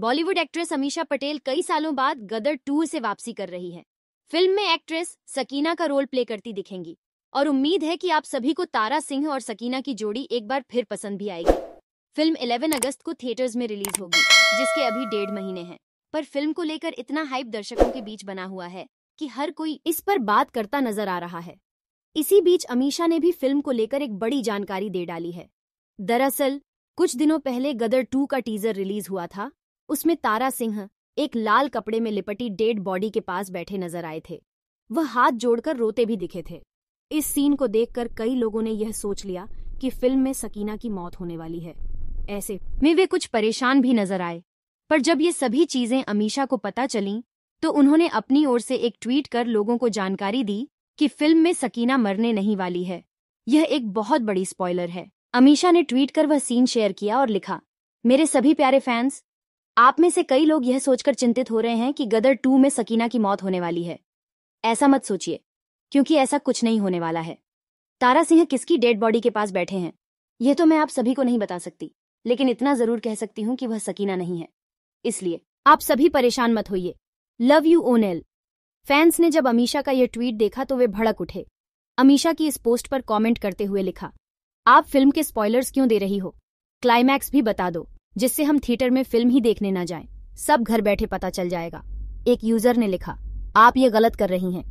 Bollywood actress Amisha Patel कई सालों बाद गदर टू से वापसी कर रही है फिल्म में एक्ट्रेस सकीना का रोल प्ले करती दिखेंगी और उम्मीद है कि आप सभी को तारा सिंह और सकीना की जोड़ी एक बार फिर पसंद भी आएगी फिल्म 11 अगस्त को थिएटर्स में रिलीज होगी जिसके अभी डेढ़ महीने हैं पर फिल्म को लेकर इतना हाइप दर्शकों के बीच बना हुआ है कि हर कोई इस पर बात करता नजर आ रहा है इसी बीच अमीशा ने भी फिल्म को लेकर एक बड़ी जानकारी दे डाली है दरअसल कुछ दिनों पहले गदर टू का टीजर रिलीज हुआ था उसमें तारा सिंह एक लाल कपड़े में लिपटी डेड बॉडी के पास बैठे नजर आए थे वह हाथ जोड़कर रोते भी दिखे थे इस सीन को देखकर कई लोगों ने यह सोच लिया कि फिल्म में सकीना की मौत होने वाली है ऐसे में वे कुछ परेशान भी नजर आए पर जब ये सभी चीजें अमीशा को पता चलीं, तो उन्होंने अपनी ओर से एक ट्वीट कर लोगों को जानकारी दी कि फिल्म में सकीना मरने नहीं वाली है यह एक बहुत बड़ी स्पॉइलर है अमीशा ने ट्वीट कर वह सीन शेयर किया और लिखा मेरे सभी प्यारे फैंस आप में से कई लोग यह सोचकर चिंतित हो रहे हैं कि गदर टू में सकीना की मौत होने वाली है ऐसा मत सोचिए क्योंकि ऐसा कुछ नहीं होने वाला है तारा सिंह किसकी डेड बॉडी के पास बैठे हैं यह तो मैं आप सभी को नहीं बता सकती लेकिन इतना जरूर कह सकती हूँ कि वह सकीना नहीं है इसलिए आप सभी परेशान मत होइए लव यू ओनेल फैंस ने जब अमीशा का यह ट्वीट देखा तो वे भड़क उठे अमीशा की इस पोस्ट पर कमेंट करते हुए लिखा आप फिल्म के स्पॉयलर्स क्यों दे रही हो क्लाइमैक्स भी बता दो जिससे हम थिएटर में फिल्म ही देखने ना जाएं। सब घर बैठे पता चल जाएगा एक यूजर ने लिखा आप ये गलत कर रही हैं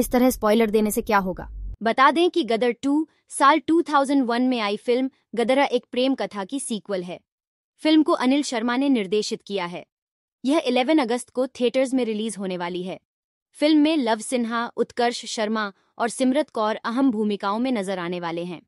इस तरह स्पॉइलर देने से क्या होगा बता दें कि गदर 2 साल 2001 में आई फिल्म गदरा एक प्रेम कथा की सीक्वल है फिल्म को अनिल शर्मा ने निर्देशित किया है यह 11 अगस्त को थिएटर्स में रिलीज होने वाली है फिल्म में लव सिन्हा उत्कर्ष शर्मा और सिमरत कौर अहम भूमिकाओं में नजर आने वाले हैं